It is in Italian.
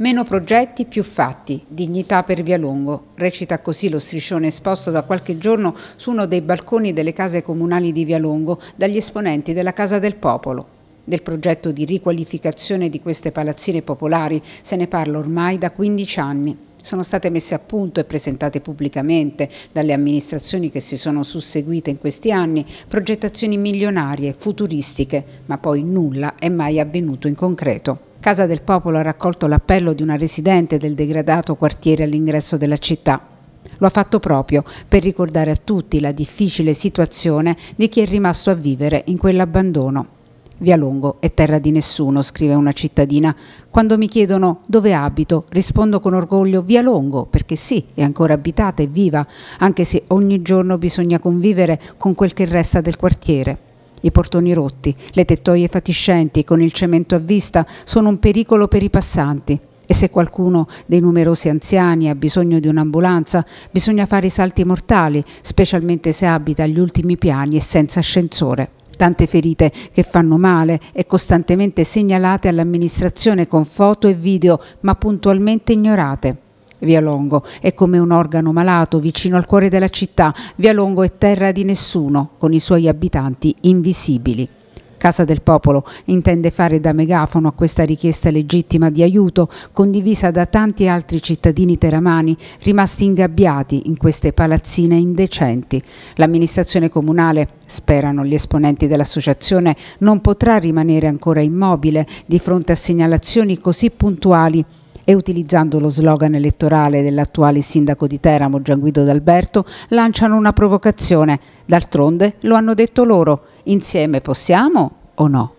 Meno progetti, più fatti. Dignità per Via Longo. Recita così lo striscione esposto da qualche giorno su uno dei balconi delle case comunali di Via Longo dagli esponenti della Casa del Popolo. Del progetto di riqualificazione di queste palazzine popolari se ne parla ormai da 15 anni. Sono state messe a punto e presentate pubblicamente dalle amministrazioni che si sono susseguite in questi anni progettazioni milionarie, futuristiche, ma poi nulla è mai avvenuto in concreto. Casa del Popolo ha raccolto l'appello di una residente del degradato quartiere all'ingresso della città. Lo ha fatto proprio per ricordare a tutti la difficile situazione di chi è rimasto a vivere in quell'abbandono. Via Longo è terra di nessuno, scrive una cittadina. Quando mi chiedono dove abito, rispondo con orgoglio Via Longo, perché sì, è ancora abitata e viva, anche se ogni giorno bisogna convivere con quel che resta del quartiere. I portoni rotti, le tettoie fatiscenti con il cemento a vista sono un pericolo per i passanti e se qualcuno dei numerosi anziani ha bisogno di un'ambulanza bisogna fare i salti mortali, specialmente se abita agli ultimi piani e senza ascensore. Tante ferite che fanno male e costantemente segnalate all'amministrazione con foto e video ma puntualmente ignorate. Via Longo è come un organo malato vicino al cuore della città. Via Longo è terra di nessuno, con i suoi abitanti invisibili. Casa del Popolo intende fare da megafono a questa richiesta legittima di aiuto condivisa da tanti altri cittadini teramani rimasti ingabbiati in queste palazzine indecenti. L'amministrazione comunale, sperano gli esponenti dell'associazione, non potrà rimanere ancora immobile di fronte a segnalazioni così puntuali e utilizzando lo slogan elettorale dell'attuale sindaco di Teramo Gian Guido D'Alberto lanciano una provocazione. D'altronde lo hanno detto loro, insieme possiamo o no?